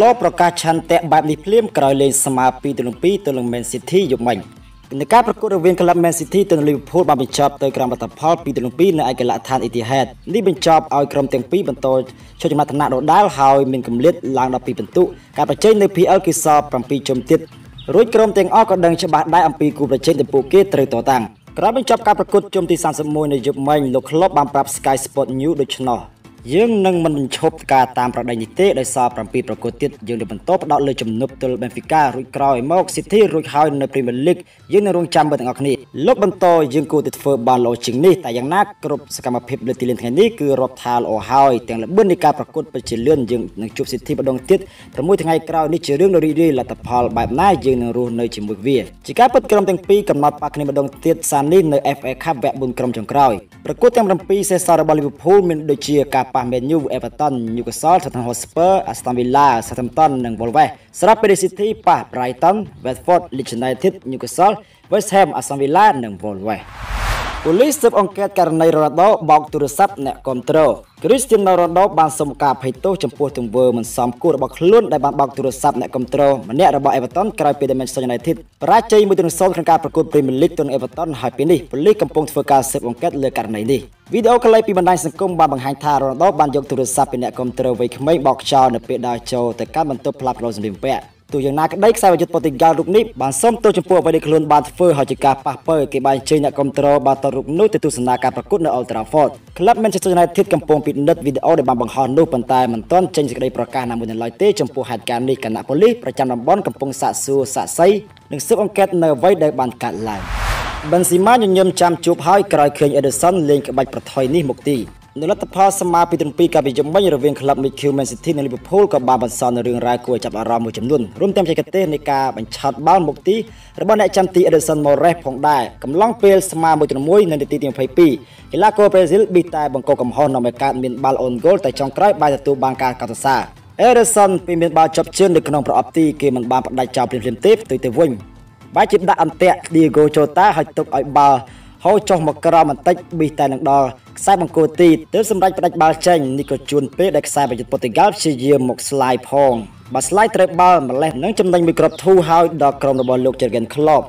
លោប្រកាសឆន្ទៈបែបនេះភ្លាមក្រោយលេងស្មើ2ទៅនឹង2ទៅនឹង Man City យប់មិញនៅការប្រកួតរវាងក្លឹប Man City ទៅនឹង Liverpool បានបញ្ចប់ទៅក្រោមលទ្ធផល2ទៅនឹង2នៅឯកលដ្ឋាន Etihad នេះបញ្ចប់ឲ្យក្រុមទាំងពីរបន្តឈរចំណាត់ថ្នាក់ដដែលហើយមានកម្រិតឡើងដល់2ពិន្ទុការប្រជែងនៅ PL គឺសល់7ជុំទៀតរួចក្រុមទាំងអស់ក៏ដឹងច្បាស់ដែរអំពីគូប្រជែងដែលពួកគេត្រូវតតាំងក្រោយបញ្ចប់ការប្រកួតជុំទី31នៅយប់មិញលោកក្លបបានប្រាប់ Sky Sport News ដូចនោះយើងនឹងមិនបញ្ឈប់ការតាមប្រដេញនេះទេដោយសារ7ប្រកួតទៀតយើងនឹងបន្តផ្ដោតលើជំនប់ទល់ Benfica រួចក្រោយមក City រួចហើយនៅ Premier League យើងនឹងរងចាំមើលទាំងអស់គ្នាលោកបន្តយើងគួរតែធ្វើបានល្អជាងនេះតែយ៉ាងណាគ្រប់សកម្មភាពលើទីលានថ្ងៃនេះគឺរាប់ថាល្អហើយទាំងល្បឿននៃការប្រកួតពិតជាលឿនយើងនឹងជួប City ម្ដងទៀត6ថ្ងៃក្រោយនេះជារឿងដ៏រីករាយលទ្ធផលបែបណាយើងនឹងរស់នៅជាមួយវាជាការពិតក្រុមទាំងពីរកំណត់ប៉ះគ្នាម្ដងទៀតសាននេះនៅ FA Cup វគ្គ4ក្រុមចុងក្រោយប្រកួតទាំង7សេសសល់របស់ Liverpool មានដូចជាការប៉ះមែនយូអេវ៉ាតុនញូកាសលថតហូស្ពឺអាស្តុនវីឡាសាធាំតុននិងវ៉លវេសសម្រាប់ពេរីស៊ីធីប៉ះប្រៃតុនវេតហ្វតលីជណៃធីតញូកាសលវេសហាមអាស្តុនវីឡា និងវ៉លវេសប៉ូលីសស៊ើបអង្កេតករណីរ៉ូណាល់ដូបោកទូរស័ព្ទអ្នកគ្រប់គ្រងគ្រីស្ទីណូរ៉ូណាល់ដូបានសុំការអភ័យទោសចំពោះទង្វើមិនសមគួររបស់ខ្លួនដែលបានបោកទូរស័ព្ទអ្នកគ្រប់គ្រងម្នាក់របស់អេវ៉ាតុនក្រោយពីដែល Manchester United បរាជ័យ1-0ក្នុងការប្រកួត Premier League ទៅនឹងអេវ៉ាតុនហើយពេលនេះប៉ូលីសកំពុងធ្វើការស៊ើបអង្កេតលើករណីនេះវីដេអូខ្លីពីបណ្ដាញសង្គមបានបង្ហាញថារ៉ូណាល់ដូបានយកទូរស័ព្ទពីអ្នកគ្រប់គ្រងវ័យក្មេងបោកចោលនៅពេលដើរចូលទៅកាន់បន្ទប់ផ្លាស់ប្ដូរសម្លៀកបំពាក់ទោះយ៉ាងណាក្តីខ្សែប្រយុទ្ធប៉ូទីហ្គាល់រូបនេះបានសុំទោសចំពោះអ្វីដែលខ្លួនបានធ្វើហើយជាការប៉ះពើគេបានអញ្ជើញអ្នកគ្រប់គ្រងបាល់ទាត់រូបនោះទៅទស្សនាការប្រកួតនៅ Old Trafford ក្លឹប Manchester United កំពុងពិនិត្យវីដេអូដែលបានបង្ហោះនោះប៉ុន្តែមិនទាន់ចេញសេចក្តីប្រកាសណាមួយនៅឡើយទេចំពោះហេតុការណ៍នេះគណៈប៉ូលីសប្រចាំតំបន់កំពុងសាកសួរសាកសីនិងស៊ើបអង្កេតនៅអ្វីដែលបានកើតឡើងប៊ិនស៊ីម៉ាញញឹមចាំជួបហើយក្រោយឃើញអេឌីសនលេងក្បាច់ប្រថុយនេះមកទីនៅលទ្ធផលសមាពីទី2កាលពីយប់មិញរវាងក្លឹប Midfield Man City និង Liverpool ក៏បានបន្សល់នូវរឿងរ៉ាវគួរឲ្យចាប់អារម្មណ៍មួយចំនួនរួមទាំងបច្ចេកទេសនៃការបញ្ឆោតបាល់មុខទីរបស់អ្នកចាំទី Edison Moraes ផងដែរកំឡុងពេលស្មើមួយទៅមួយនៅនាទីទី22កីឡាករប្រេស៊ីលប៊ីតែបង្កកំហុសនាំឲ្យកើតមានបាល់អូនហ្គោលតែចុងក្រោយបានទទួលបានការកោតសរសើរ Edison ពីមានបាល់ចប់ជើងនៅក្នុងប្រអប់ទីគេមិនបានផ្ដាច់ចោលព្រមៗទេផ្ទុយទៅវិញបែរជាដាក់អន្ទាក់ Diego Jota ឲ្យទុកឲ្យបាល់ហូរចុះមកក្រោមបន្តិចប៊ីសតែនឹងដល់ខ្សែបង្គោលទីទើបសម្រេចផ្ដាច់បាល់ចេញនេះក៏ជួនពេលដែលខ្សែប្រយុទ្ធប៉ូទុយហ្គាល់ព្យាយាមមកស្លាយផងបើស្លាយត្រូវបាល់ម្លេះនឹងចំណេញមួយគ្រាប់ធូរហើយដល់ក្រុមរបស់លោក Jurgen Klopp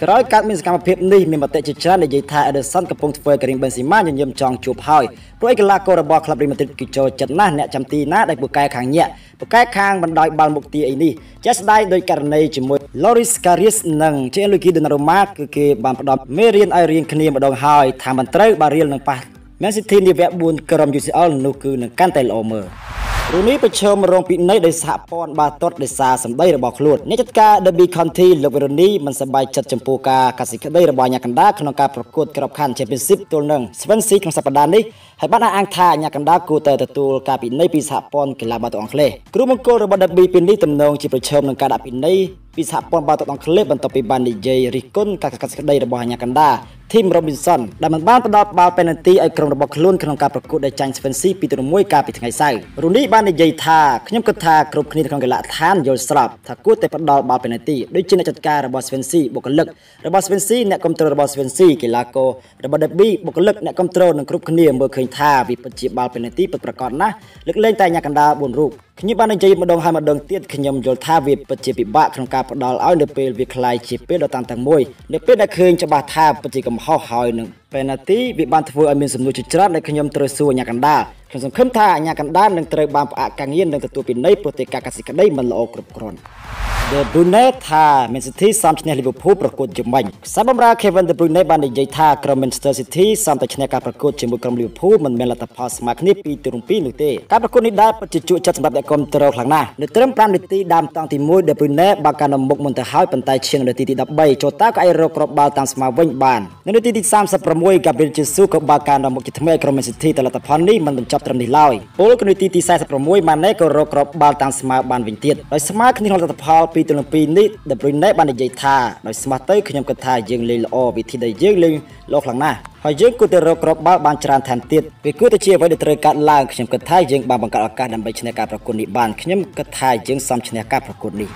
ក្រោយកើតមានសកម្មភាពនេះមានមតិជាច្រើននិយាយថា Edison កំពុងធ្វើការីមបេនស៊ីម៉ាញញឹមចង់ជួបហើយព្រោះឯកឡាកររបស់ក្លឹបរីម៉ាឌ្រីតគឺចូលចិត្តណាស់អ្នកចាំទីណាដែលពូកែខាងញាក់ពូកែខាងបណ្ដោយបាល់មុខទាអីនេះជាក់ស្ដែងដោយករណីជាមួយ Loris Karius និង Gianluigi Donnarumma គឺគេបានផ្ដំមេរៀនឲ្យរៀងគ្នាម្ដងហើយថាមិនត្រូវបារៀលនឹងប៉ះ Man City នាវៈ4ក្រុម UCL នោះគឺនឹងកាន់តែល្អមើលរឿងនេះប្រឈមរងពិន័យដោយសហព័ន្ធបាល់ទាត់ដោយសារសម្ដីរបស់ខ្លួនអ្នកចាត់ការ Derby County លោកវេរ៉ូនីមិនសប្បាយចិត្តចំពោះការកាសិក្ដីរបស់អាញាកណ្ដាលក្នុងការប្រកួតក្របខ័ណ្ឌ Championship ទល់នឹង Swansea ក្នុងសប្តាហ៍នេះហើយបានអះអាងថាអាញាកណ្ដាលគួរតែទទួលការពិន័យពីសហព័ន្ធកីឡាបាល់ទាត់អង់គ្លេសគ្រូមង្គលរបស់ Derby ពេលនេះទំនងជាប្រឈមនឹងការដាក់ពិន័យពីសហព័ន្ធបាល់ទាត់អង់គ្លេសបន្ទាប់ពីបាននិយាយរិះគន់ការកាសិក្ដីរបស់អាញាកណ្ដាលធីមរ៉ូប៊ីនសនដែលមិនបានផ្ដល់បាល់ពេណាល់ទីឲ្យក្រុមរបស់ខ្លួនក្នុងការប្រកួតដែលចាញ់ស្វិនស៊ីពីទី1កាលពីថ្ងៃសៅរ៍រូនីបាននិយាយថាខ្ញុំគិតថាគ្រប់គ្នាក្នុងកីឡដ្ឋានយល់ស្របថាគួរតែផ្ដល់បាល់ពេណាល់ទីដូចជាអ្នកចាត់ការរបស់ស្វិនស៊ីបុគ្គលិក របស់ស្វិនស៊ីអ្នកគ្រប់គ្រងរបស់ស្វិនស៊ីកីឡាកររបស់ Derby បុគ្គលិកអ្នកគ្រប់គ្រងនិងគ្រប់គ្នាមើលឃើញថាវាពិតជា បាល់ពេណាល់ទីពិតប្រាកដណាស់លើកលែងតែអ្នកកណ្ដាល4រូបខ្ញុំបាននិយាយម្ដងហើយម្ដងទៀតខ្ញុំយល់ថាវាពិតជាពិបាកក្នុងការផ្ដល់ឲ្យនៅពេលវាคล้ายជាពេលដ៏តានតឹងមួយនៅពេលដែលឃើញច្បាស់ថាពិតជាកំហោះហើយនឹង penalty វាបានធ្វើឲ្យមានសំណួរជាច្រើនដែលខ្ញុំត្រូវសួរអាញាកណ្ដាលខ្ញុំសង្ឃឹមថាអាញាកណ្ដាលនឹងត្រូវបានផ្អាកការងារនិងទទួលពិន័យព្រោះតែការកសិក្ដីមិនល្អគ្រប់គ្រាន់ De Bruyne ថា Man City សំឈ្នះ Liverpool ប្រកួតជាមិញខ្សែបម្រើ Kevin De Bruyne បាននិយាយថាក្រុម Manchester City សំតែឈ្នះការប្រកួតជាមួយក្រុម Liverpool មិនមានលទ្ធផលស្មើគ្នា2ទៅ7នោះទេការប្រកួតនេះដែរពិតជាជក់ចិត្តសម្រាប់អ្នកគាំទ្រខ្លាំងណាស់នៅត្រឹម5នាទីដើមតង់ទី1 De Bruyne បានកាន់មុខមុនទៅហើយប៉ុន្តែឈាននាទីទី13ចូលតាក៏អាចរកគ្រាប់បាល់តាមស្មើវិញបាននៅនាទីទី36 6កាប៊ីលជេស៊ូក៏បើកការនាំមុខជាថ្មីឲ្យក្រុមមេនស៊ីធីតែលទ្ធផលនេះមិនបញ្ចប់ត្រឹមនេះឡើយពលគនាទីទី46ម៉ាណេក៏រកគ្រាប់បាល់តាំងស្មើបានវិញទៀតដោយស្មើគ្នាក្នុងលទ្ធផល2ទល់នឹង2នេះដេប្រុយណេបាននិយាយថាដោយស្មោះទៅខ្ញុំគិតថាយើងលេងល្អវិធីដែលយើងលេងល្អខ្លាំងណាស់ហើយយើងគួរតែរកគ្រាប់បាល់បានច្រើនថែមទៀតវាគួរតែជាអ្វីដែលត្រូវកាត់ឡើងខ្ញុំគិតថាយើងបានបង្កើតឱកាសដើម្បីឈ្នះការប្រកួតនេះបានខ្ញុំគិតថាយើងសមឈ្នះការប្រកួតនេះ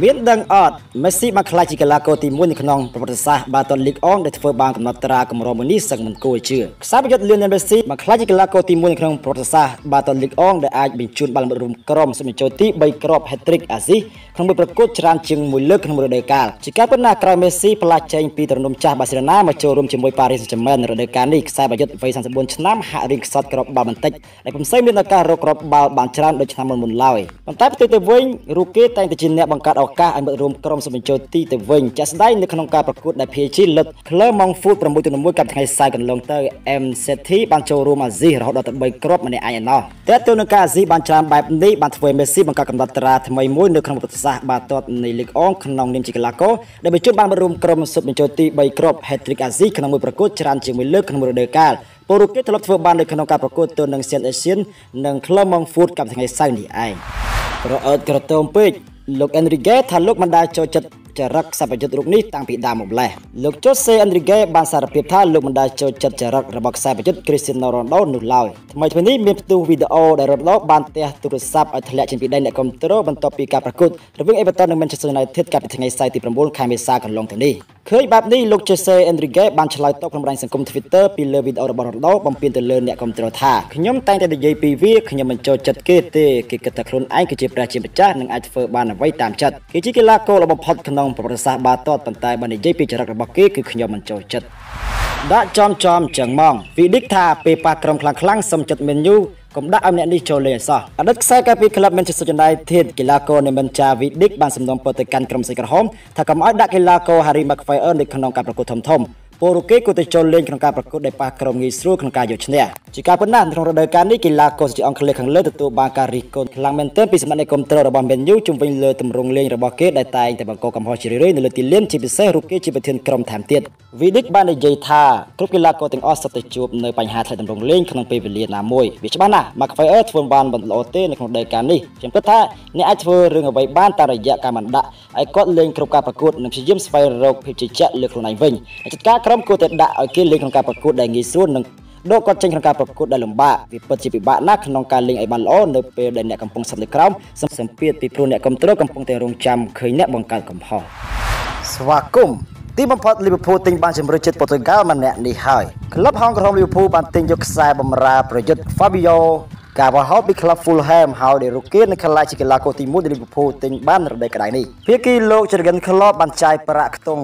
មានដឹងអត់មេស៊ីបានក្លាយជាកីឡាករទី1នៅក្នុងប្រវត្តិសាស្ត្រ Baton League On ដែលធ្វើបានកំណត់ត្រាកម្រមួយនេះសឹងមិនគួរជឿខ្សែប្រយុទ្ធ Lionel Messi បានក្លាយជាកីឡាករទី1នៅក្នុងប្រវត្តិសាស្ត្រ Baton League On ដែលអាចបញ្ជូនបាល់មករួមក្រុមសម្រាប់ចូលទី3គ្រាប់ Hat-trick អាស៊ីក្នុងមួយប្រកួតច្រើនជាងមួយលើកក្នុងរដូវកាលជាការពិតណាស់ក្រោយ Messi ផ្លាស់ចេញពីទ្រនំចាស់ Barcelona មកចូលរួមជាមួយ Paris Saint-Germain រដូវកាលនេះខ្សែប្រយុទ្ធវ័យ34ឆ្នាំហាក់រៀងខ្សត់គ្រាប់បាល់បន្តិចដែលពុំសូវមានឱកាសរកគ្រាប់បាល់បានច្រើនដូចឆ្នាំមុនៗឡើយប៉ុន្តែផ្ទុយទៅវិញរូបគេតែងតែជាអ្នកបង្កើតឱកាសឲ្យមករួមក្រុមសម្បញ្ចូលទីទៅវិញចាក់ស្ដែងនៅក្នុងការប្រកួតដែល PSG លុត Clermont ម៉ងហ្វូត6ទៅ1កាលថ្ងៃសៅរ៍កន្លងទៅ MCT បានចូលរួមអាស៊ីរហូតដល់ទៅ3គ្រាប់ម្នាក់ឯងឯណោះតែទៅនឹងការអាស៊ីបានច្រើនបែបនេះបានធ្វើឲ្យ Messi បង្កើតកំណត់ត្រាថ្មីមួយនៅក្នុងប្រវត្តិសាស្ត្របាល់ទាត់នៃ Ligue អងក្នុងនាមជាកីឡាករដែលបញ្ជូនបានមករួមក្រុមសម្បញ្ចូលទី3គ្រាប់ Hat-trick អាស៊ីក្នុងមួយប្រកួតច្រើនជាងមួយលើកក្នុងរដូវកាលពលរដ្ឋគេធ្លាប់ធ្វើបាននៅក្នុងការប្រកួតទៅនឹង Sean Asian និង Clermont Foot កម្មថ្ងៃសៅរ៍នេះឯងរអិតក្រទោមពេកលោក Enrique ថាលោកមិនដែលចូលចិត្តចរិតសពយុទ្ធរូបនេះតាំងពីដើមមកម្ល៉េះលោកជូសេអេនរីហ្គេបានសារភាពថាលោកមិនដែលចូលចិត្តចរិតរបស់ខ្សែប្រយុទ្ធគ្រីស្ទីណូរ៉ូណូនោះឡើយថ្មីថ្មីនេះមានផ្ទុះវីដេអូដែលរ៉ូណូបានទះទូរស័ព្ទឲ្យធ្លាក់ចេញពីដៃអ្នកគ្រប់គ្រងបន្ទាប់ពីការប្រកួតរវាងអេវ៉ាតុននិង Manchester United កាលពីថ្ងៃសៅរ៍ទី9ខែមេសាកន្លងទៅនេះឃើញបែបនេះលោក Jose Enrique បានឆ្លើយតបក្នុងបណ្ដាញសង្គម Twitter ពីលើវីដេអូរបស់ Ronaldo បំពេញទៅលើអ្នកគ្រប់គ្រងថាខ្ញុំតែងតែនិយាយពីវាខ្ញុំមិនចូលចិត្តគេទេគេគិតថាខ្លួនឯងគឺជាព្រះជាម្ចាស់និងអាចធ្វើបានអ្វីតាមចិត្តគេជាកីឡាករដ៏បំផុតក្នុងក្នុងប្រវត្តិសាស្ត្របាល់ទាត់ប៉ុន្តែបើនិយាយពីចរិតរបស់គេគឺខ្ញុំមិនចូលចិត្តដាក់ចំចំចឹងមកវីឌីកថាពេលប៉ះក្រុមខ្លាំងខ្លាំងសុំចិត្តមែនយូកុំដាក់ឲ្យអ្នកនេះចូលលេងអសោះអតីតខ្សែកាពីក្លឹប Manchester United កីឡាករនៃមិនចាវីឌីកបានសំណូមពរទៅកាន់ក្រុមសេក្រហមថាកុំឲ្យដាក់កីឡាករ Harry Maguire នៅក្នុងការប្រកួតធំធំពលរូគេគួរតែចូលលេងក្នុងការប្រកួតដែលប៉ះក្រុមងាយស្រួលក្នុងការយកឈ្នះជាការពិតណាស់ក្នុងរដូវកាលនេះកីឡាករជាអង្គលេខខាងលើទទួលបានការរិះគន់ខ្លាំងមែនទែនពីសំណាក់អ្នកគ្រប់គ្រងរបស់ Man U ជំវិញលើទម្រង់លេងរបស់គេដែលតែងតែបង្កកំហុសជារឿយៗនៅលើទីលានជាពិសេសរូបគេជាប្រធានក្រុមថែមទៀត Vidic បាននិយាយថាគ្រប់កីឡាករទាំងអស់សុទ្ធតែជួបនៅបញ្ហាថ្លៃទម្រង់លេងក្នុងពេលវេលាណាមួយវាច្បាស់ណាស់ McFair ធ្វើបានបន្តល្អទេនៅក្នុងរដូវកាលនេះខ្ញុំគិតថាអ្នកអាចធ្វើរឿងអ្វីបានតាមរយៈការមិនដាក់ឲ្យគាត់លេងគ្រប់ការប្រកួតនិងព្យាយាមស្វែងរកភាពជឿជាក់លើខ្លួនឯងវិញចាត់ការក្រុមគួរតែដាក់ឲ្យគេលេងក្នុងការប្រកួតដែលងាយស្រួលនិងដកគាត់ចេញក្នុងការប្រកួតដែលលំបាកវាពិតជាពិបាកណាស់ក្នុងការលេងឲ្យបាន ល្អនៅពេលដែលអ្នកកំពុងសន្តិក្រោមសម្ពាធពីព្រោះអ្នកគ្រប់គ្រងកំពុងតែរងចាំឃើញអ្នកបង្កើតកំហុសស្វាគមន៍ទីបំផុតលីវើពូលទិញបានជំរឿនចិត្តប៉ូទុយហ្គាល់ម្នាក់នេះហើយក្លឹបហងក្រហមលីវើពូលបានទិញយកខ្សែបម្រាប្រយុទ្ធ Fabio ការវ៉ាហោពីក្លឹប Fulham ហើយដែលរូគៀននៅខ្លាចជាកីឡាករទី1ដែល Liverpool ទិញបានរដូវក្តៅនេះភាគីលោក Jurgen Klopp បានចាយប្រាក់ខ្ទង់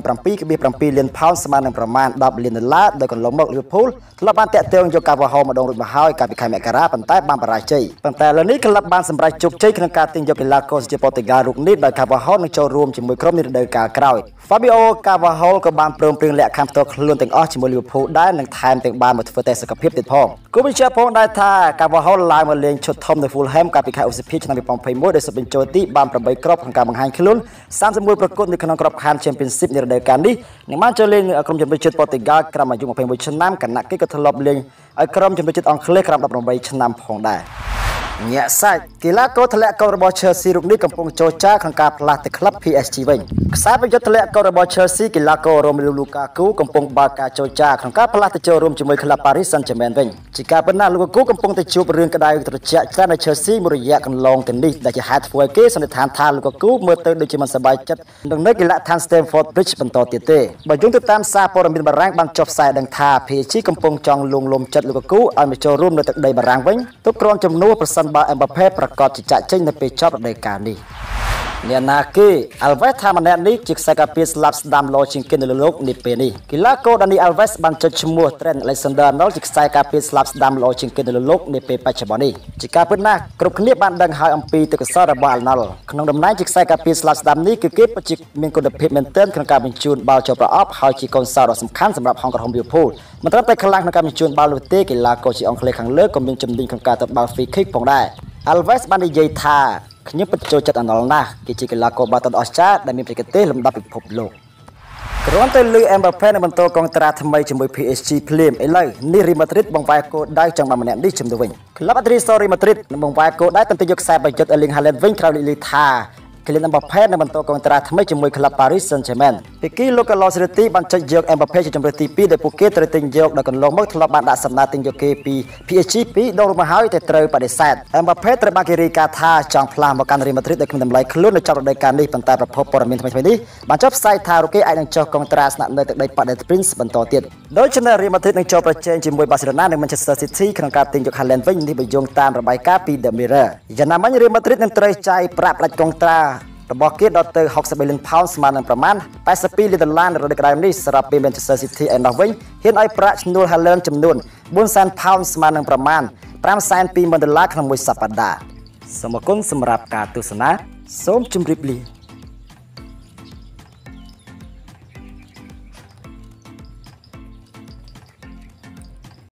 7.7លានផោនស្មើនឹងប្រមាណ10លានដុល្លារដោយកន្លងមក Liverpool ធ្លាប់បានតាក់ទងយកការវ៉ាហោម្ដងរួចមកហើយកាលពីខែមករាប៉ុន្តែបានបរាជ័យប៉ុន្តែឥឡូវនេះក្លឹបបានសម្រេចជោគជ័យក្នុងការទិញយកកីឡាករជាព័រទុយហ្គាលរូបនេះដោយការវ៉ាហោនឹងចូលរួមជាមួយក្រុមនេះរដូវកាលក្រោយ Fabio Carvajal ក៏បានព្រមព្រៀងលក្ខខណ្ឌផ្ទាល់ខ្លួនទាំងអស់ជាមួយ Liverpool ដែរនិងថែមទាំងបានមកធ្វើតេស្តសុខភាពទៀតផងគូបញ្ជាក់ផងដែរថា Carvajal ឡើងមកលេងឈុតធំនៅ Fulham កាលពីខែឧសភាឆ្នាំ2021ដោយសបញ្ចូលទីបាន8គ្រាប់ក្នុងការបង្ហាញខ្លួន31ប្រកួតនៅក្នុងក្របខ័ណ្ឌ Championship នៃរដូវកាលនេះនឹងបានចូលលេងក្រុមជម្រើសជាតិប៉ូទុយហ្គាល់ក្រោមអាយុ21ឆ្នាំគណៈគេក៏ធ្លាប់លេងឲ្យក្រុមជម្រើសជាតិអង់គ្លេសក្រោម18ឆ្នាំផងដែរញាក់សាច់កីឡាករធ្លាក់កោរបស់ Chelsea រូបនេះកំពុងចរចាក្នុងការផ្លាស់ទៅក្លឹប PSG វិញខ្សែប្រយុទ្ធធ្លាក់កោរបស់ Chelsea កីឡាករ Romelu Lukaku កំពុងបើកការចរចាក្នុងការផ្លាស់ទៅចូលរួមជាមួយក្លឹប Paris Saint-Germain វិញជាការប៉ុណ្ណា Lukaku កំពុងតែជួបរឿងក្តៅត្រជាក់ខ្លាំងនៅ Chelsea មួយរយៈកន្លងទៅនេះដែលជាហេតុធ្វើឲ្យគេសន្និដ្ឋានថា Lukaku មើលទៅដូចជាមិនសប្បាយចិត្តនឹងនៅកីឡដ្ឋាន Stamford Bridge បន្តទៀតទេបើយោងទៅតាមសារព័ត៌មានបារាំងបានចុះផ្សាយដឹងថា PSG កំពុងចង់លួងលោមចិត្ត Lukaku ឲ្យមកចូលរួមនៅទឹកដីបារាំងវិញទោះក្រំចំនួនប្រសិនបើអេមបាផេប្រកាសជាចាក់ចេញនៅពេលចប់រដូវកាលនេះអ្នកណាគេអាល់វេសថាម្នាក់នេះជាខ្សែកាពីស្លាប់ស្ដាំលោជាងគេនៅលើលោកនេះពេលនេះកីឡាករដានីអាល់វេសបានចុចឈ្មោះ Trent Alexander-Arnold ជាខ្សែកាពីស្លាប់ស្ដាំលោជាងគេនៅលើលោកនេះពេលបច្ចុប្បន្ននេះជាការពិតណាស់គ្រប់គ្នាបានដឹងហើយអំពីទេពកោសល្យរបស់ Arnold ក្នុងដំណែងជាខ្សែកាពីស្លាប់ស្ដាំនេះគឺគេពិតជាមានគុណភាពមែនទែនក្នុងការបញ្ជូនបាល់ចូលប្រអប់ហើយជាកូនសោដ៏សំខាន់សម្រាប់ហងក្រហមលីវើពូលមិនត្រឹមតែខ្លាំងក្នុងការបញ្ជូនបាល់នោះទេកីឡាករជាអង់គ្លេសខាងលើក៏មានចំណេញក្នុងការទៅបាល់ free kick ផងដែរ Alves បាននិយាយថាខ្ញុំពិតចូលចិត្តអាណុលណាស់គេជាកីឡាករបាល់ទាត់អស្ចារ្យដែលមានបច្ចេកទេសលំដាប់ពិភពលោកគ្រាន់តែលឺ Mbappe នឹងបន្តកងត្រាថ្មីជាមួយ PSG ភ្លាមឥឡូវនេះ Real Madrid បង្វែរគោលដៅចង់បានម្នាក់នេះជំនួសវិញក្លឹប Atletico Real Madrid នឹងបង្វែរគោលដៅទៅយកខ្សែប្រយុទ្ធ Erling Haaland វិញក្រោយលីលីថាឃ្លីនអេមបាផេនឹងបន្តកងត្រាថ្មីជាមួយក្លឹប Paris Saint-Germain ពីគីលោកកាឡូសេរីទីបានចេញយកអេមបាផេជាជម្រើសទី2ដែលពួកគេត្រូវទិញយកដោយកន្លងមកធ្លាប់បានដាក់សំណើទិញយកគេពី PSG ពីដងមកហើយតែត្រូវបដិសេធអេមបាផេត្រូវបានគេរាយការណ៍ថាចង់ផ្លាស់មកកាន់ Real Madrid ដោយគ្មានតម្លៃខ្លួននៅចាប់រដូវកាលនេះប៉ុន្តែប្រភពព័ត៌មានថ្មីៗនេះបានចុះផ្សាយថារូគេអាចនឹងចុះកងត្រាស្នាក់នៅទឹកដី Park Prince បន្តទៀតដូច្នេះ Real Madrid នឹងចូលប្រជែងជាមួយ Barcelona និង Manchester City ក្នុងការទិញយក Haaland វិញនេះបើយោងតាមរបាយការណ៍ពី The Mirror យ៉ាងណាមិញ Real Madrid នឹងត្រូវចាយប្រាក់ផ្ដាច់កងត្រារបស់គេដុតទៅ63លានផោនស្មើនឹងប្រមាណ82លានដុល្លារនៅរដូវក្តៅនេះសម្រាប់ពេល Manchester City ឯណោះវិញហ៊ានឲ្យប្រាក់ឈ្នួល Haaland ចំនួន4សែនផោនស្មើនឹងប្រមាណ520,000ដុល្លារក្នុងមួយសប្តាហ៍សូមអរគុណសម្រាប់ការទស្សនា សូមជម្រាបលា